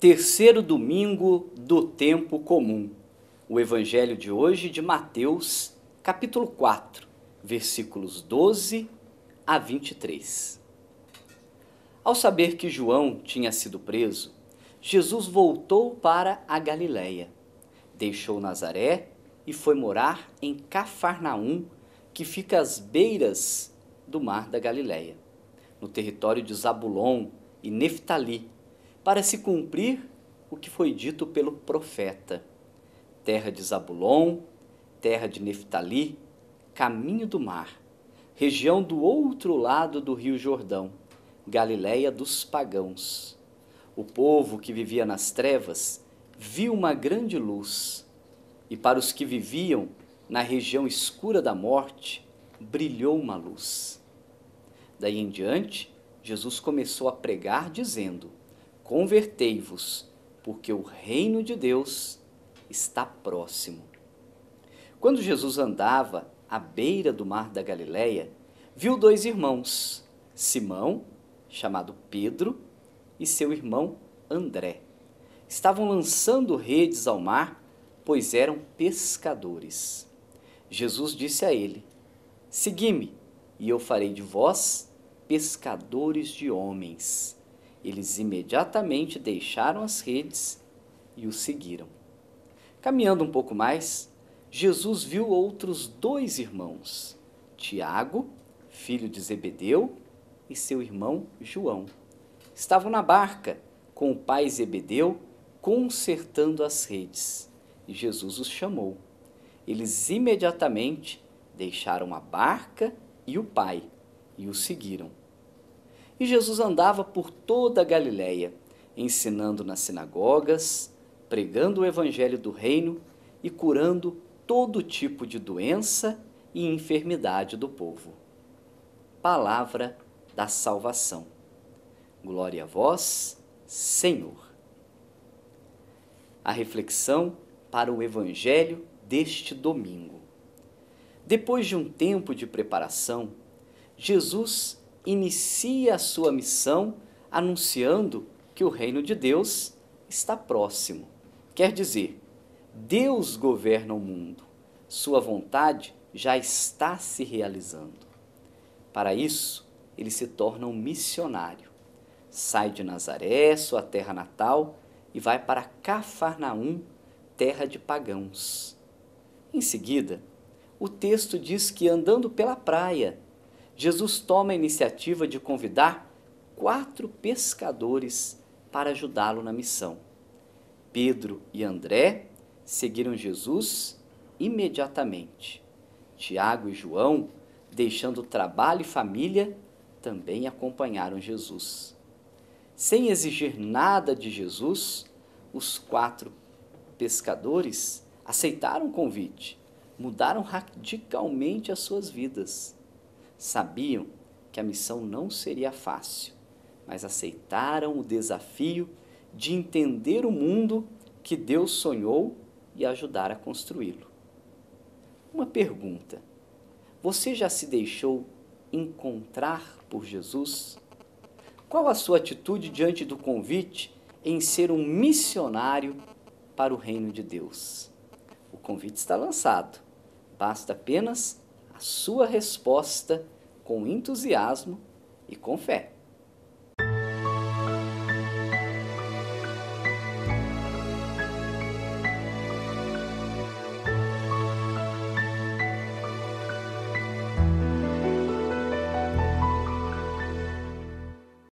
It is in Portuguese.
Terceiro domingo do tempo comum. O evangelho de hoje de Mateus, capítulo 4, versículos 12 a 23. Ao saber que João tinha sido preso, Jesus voltou para a Galiléia. Deixou Nazaré e foi morar em Cafarnaum, que fica às beiras do mar da Galiléia, no território de Zabulon e Neftali para se cumprir o que foi dito pelo profeta. Terra de Zabulon, terra de Neftali, caminho do mar, região do outro lado do rio Jordão, Galiléia dos pagãos. O povo que vivia nas trevas viu uma grande luz, e para os que viviam na região escura da morte, brilhou uma luz. Daí em diante, Jesus começou a pregar, dizendo: Convertei-vos, porque o reino de Deus está próximo. Quando Jesus andava à beira do mar da Galileia, viu dois irmãos, Simão, chamado Pedro, e seu irmão André. Estavam lançando redes ao mar, pois eram pescadores. Jesus disse a ele: Segui-me, e eu farei de vós pescadores de homens. Eles imediatamente deixaram as redes e o seguiram. Caminhando um pouco mais, Jesus viu outros dois irmãos, Tiago, filho de Zebedeu, e seu irmão João. Estavam na barca com o pai Zebedeu, consertando as redes. E Jesus os chamou. Eles imediatamente deixaram a barca e o pai e o seguiram. E Jesus andava por toda a Galiléia, ensinando nas sinagogas, pregando o evangelho do reino e curando todo tipo de doença e enfermidade do povo. Palavra da salvação. Glória a vós, Senhor. A reflexão para o evangelho deste domingo. Depois de um tempo de preparação, Jesus inicia a sua missão anunciando que o reino de Deus está próximo. Quer dizer, Deus governa o mundo, sua vontade já está se realizando. Para isso, ele se torna um missionário. Sai de Nazaré, sua terra natal, e vai para Cafarnaum, terra de pagãos. Em seguida, o texto diz que andando pela praia, Jesus toma a iniciativa de convidar quatro pescadores para ajudá-lo na missão. Pedro e André seguiram Jesus imediatamente. Tiago e João, deixando trabalho e família, também acompanharam Jesus. Sem exigir nada de Jesus, os quatro pescadores aceitaram o convite, mudaram radicalmente as suas vidas Sabiam que a missão não seria fácil, mas aceitaram o desafio de entender o mundo que Deus sonhou e ajudar a construí-lo. Uma pergunta: você já se deixou encontrar por Jesus? Qual a sua atitude diante do convite em ser um missionário para o reino de Deus? O convite está lançado. Basta apenas sua resposta com entusiasmo e com fé.